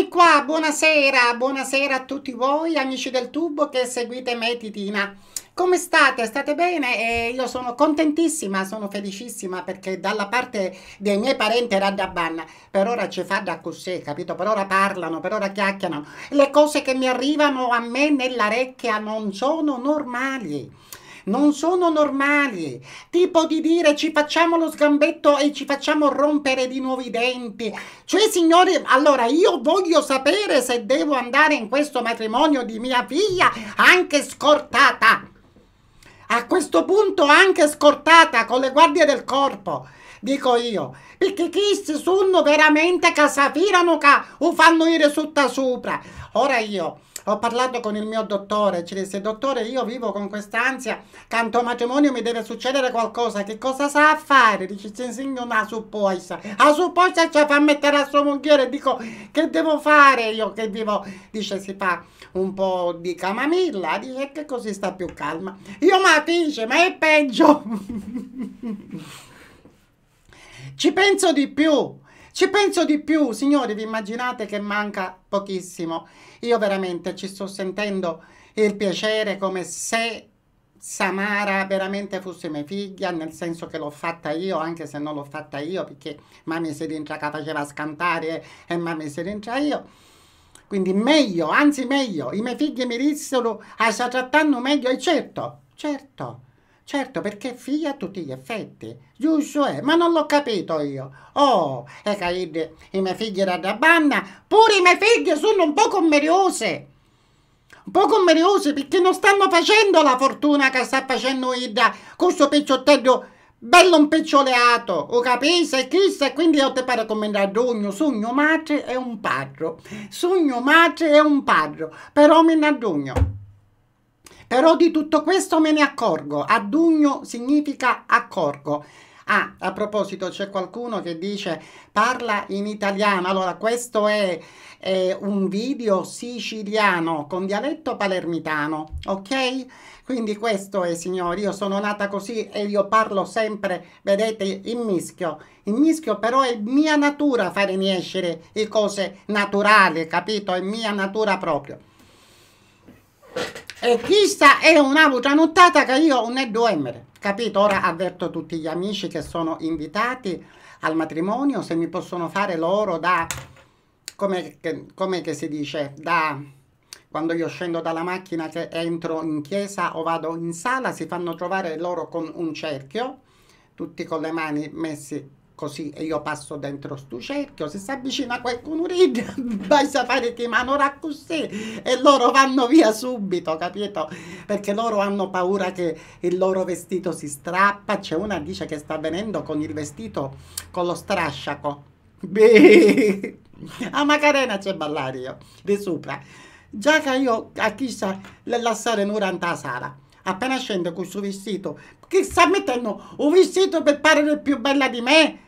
Eccomi qua, buonasera, buonasera a tutti voi amici del tubo che seguite me Titina. Come state? State bene? E eh, io sono contentissima, sono felicissima perché dalla parte dei miei parenti Raddaban per ora ci fa da così, capito? Per ora parlano, per ora chiacchierano. Le cose che mi arrivano a me nell'orecchia non sono normali non sono normali. Tipo di dire ci facciamo lo sgambetto e ci facciamo rompere di nuovo i denti. Cioè, signori, allora io voglio sapere se devo andare in questo matrimonio di mia figlia anche scortata. A questo punto anche scortata con le guardie del corpo dico io, perché questi sono veramente che o fanno ire risultati sopra. Ora io ho parlato con il mio dottore, ci disse, dottore io vivo con quest'ansia, canto matrimonio mi deve succedere qualcosa, che cosa sa fare? Dice, ti insegno una supposa. La supposta ci fa mettere a suo munghiere, dico, che devo fare io che vivo? Dice, si fa un po' di camamilla, dice che così sta più calma. Io ma dice, ma è peggio. ci penso di più. Ci penso di più, signori, vi immaginate che manca pochissimo. Io veramente ci sto sentendo il piacere come se Samara veramente fosse mia figlia, nel senso che l'ho fatta io, anche se non l'ho fatta io, perché mamma si che faceva scantare e mamma si io. Quindi meglio, anzi meglio, i miei figli mi dissero a ah, si trattano meglio, e certo, certo. Certo, perché figlia a tutti gli effetti. Giusto è, eh, ma non l'ho capito io. Oh, e che i, miei figli da banna, pure i miei figli sono un po' commeriosi. Un po' commeriosi perché non stanno facendo la fortuna che sta facendo Ida con questo picciottello bello un piccoleato, o capisci? Chissà, e quindi io ti pare commentare ogni sogno madre è un padro. Sogno madre è un padro, però mi addugno. Però di tutto questo me ne accorgo. Addugno significa accorgo. Ah, a proposito, c'è qualcuno che dice parla in italiano. Allora, questo è, è, un video siciliano con dialetto palermitano, ok? Quindi questo è, signori, io sono nata così e io parlo sempre, vedete, in mischio. In mischio però è mia natura fare escere le cose naturali, capito? È mia natura proprio. E eh, questa è una nottata che io non è due mere. Capito? Ora avverto tutti gli amici che sono invitati al matrimonio se mi possono fare loro da... Come, come che si dice? Da quando io scendo dalla macchina che entro in chiesa o vado in sala, si fanno trovare loro con un cerchio, tutti con le mani messi così e io passo dentro sto cerchio, se si avvicina qualcuno ride, vai a fare ti manorà così e loro vanno via subito, capito? Perché loro hanno paura che il loro vestito si strappa, c'è una dice che sta venendo con il vestito, con lo strasciaco. Beh, a Macarena c'è ballario, di sopra. Già che io a chissà le lasciare durante la sala appena scende con questo vestito, che sta mettendo un vestito per parere più bella di me,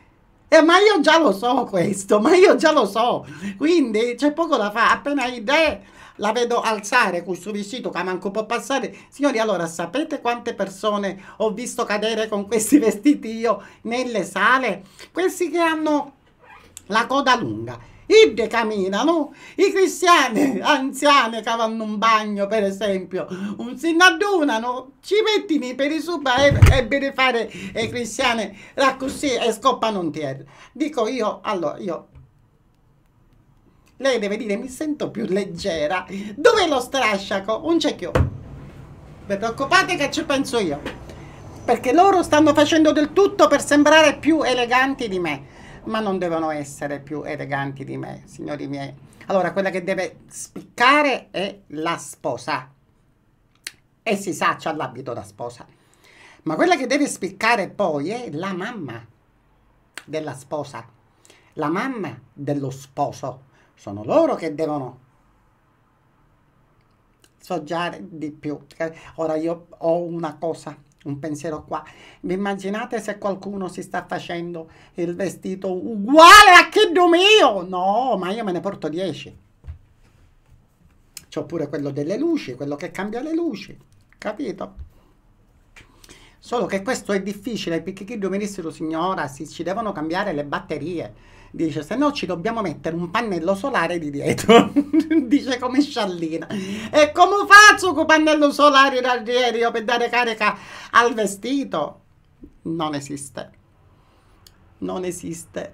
eh, ma io già lo so questo, ma io già lo so. Quindi c'è poco da fare. Appena idee la vedo alzare con questo vestito che manco può passare. Signori, allora sapete quante persone ho visto cadere con questi vestiti io nelle sale? Questi che hanno la coda lunga i camminano, i cristiani anziani che vanno un bagno per esempio, non si radunano, ci mettono per i suba e, e per fare i cristiani così e scoppano un terra. Dico io, allora io lei deve dire mi sento più leggera dove lo strascico? un cecchio vi preoccupate che ci penso io perché loro stanno facendo del tutto per sembrare più eleganti di me ma non devono essere più eleganti di me, signori miei. Allora, quella che deve spiccare è la sposa. E si sa, c'ha l'abito da sposa. Ma quella che deve spiccare poi è la mamma della sposa, la mamma dello sposo. Sono loro che devono soggiare di più. Eh, ora io ho una cosa un pensiero qua. Vi immaginate se qualcuno si sta facendo il vestito uguale a Kiddo mio? No, ma io me ne porto 10. C'ho pure quello delle luci, quello che cambia le luci, capito? Solo che questo è difficile perché chi mi dissero signora si, ci devono cambiare le batterie. Dice se no ci dobbiamo mettere un pannello solare di dietro. Dice come sciallina. E come faccio con pannello solare da dietro per dare carica al vestito? Non esiste. Non esiste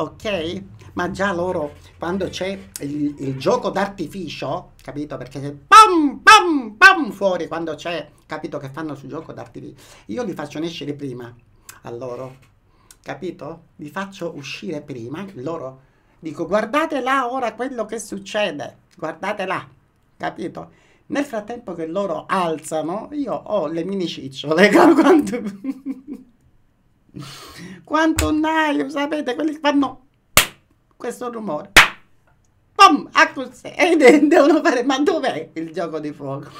ok? Ma già loro, quando c'è il, il gioco d'artificio, capito? Perché se pam, pam, pam fuori, quando c'è, capito che fanno sul gioco d'artificio, io li faccio uscire prima a loro, capito? Li faccio uscire prima, loro dico guardate là ora quello che succede, guardate là, capito? Nel frattempo che loro alzano, io ho le mini cicciole. Quando... Quanto naio, sapete, quelli che fanno questo rumore. Pom, a cos'è? E devono fare, ma dov'è il gioco di fuoco?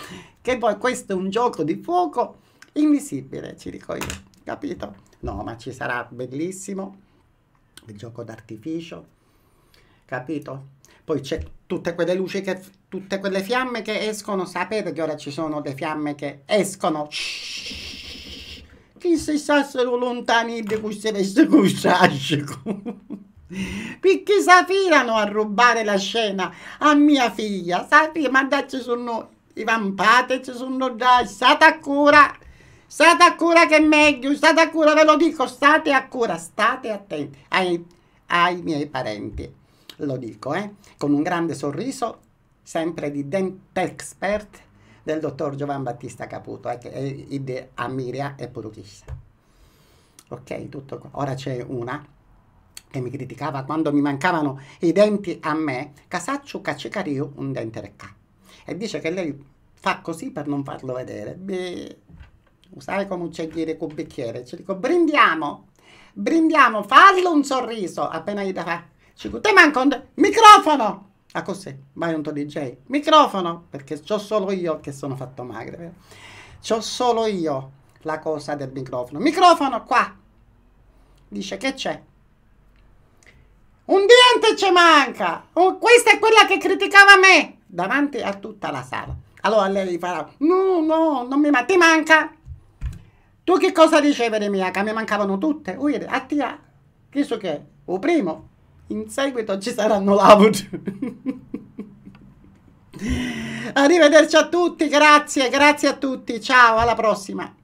Che poi questo è un gioco di fuoco invisibile, ci dico io, capito? No, ma ci sarà bellissimo il gioco d'artificio, capito? Poi c'è tutte quelle luci, che, tutte quelle fiamme che escono, sapete che ora ci sono le fiamme che escono, shh, fi se stassero lontani di queste veste con strascico. perché s'affirano a rubare la scena a mia figlia sapete ma da ci sono i vampati, ci sono già, state a cura state a cura che è meglio state a cura ve lo dico state a cura state attenti ai, ai miei parenti lo dico eh con un grande sorriso sempre di dente expert del dottor Giovan Battista Caputo, eh, che è Id Amiria e Purukissa. Ok, tutto qua. Ora c'è una che mi criticava quando mi mancavano i denti a me, Casaccio Cacicariu, un dente recca. E dice che lei fa così per non farlo vedere. Beh, usare come un cecchiere col bicchiere. Ci dico, brindiamo, brindiamo, fallo un sorriso. Appena gli fa, ci dico, te manca un microfono a ah, cos'è? Vai un tuo DJ. Microfono, perché ho solo io che sono fatto magre. Eh? Ho solo io la cosa del microfono. Microfono qua. Dice che c'è? Un diente ci manca. Oh, questa è quella che criticava me davanti a tutta la sala. Allora lei farà: "No, no, non mi manca. ti manca". Tu che cosa dicevi di mia? Che mi mancavano tutte. Ui, a te, che so che? O primo, in seguito ci saranno l'out. Arrivederci a tutti, grazie, grazie a tutti. Ciao, alla prossima.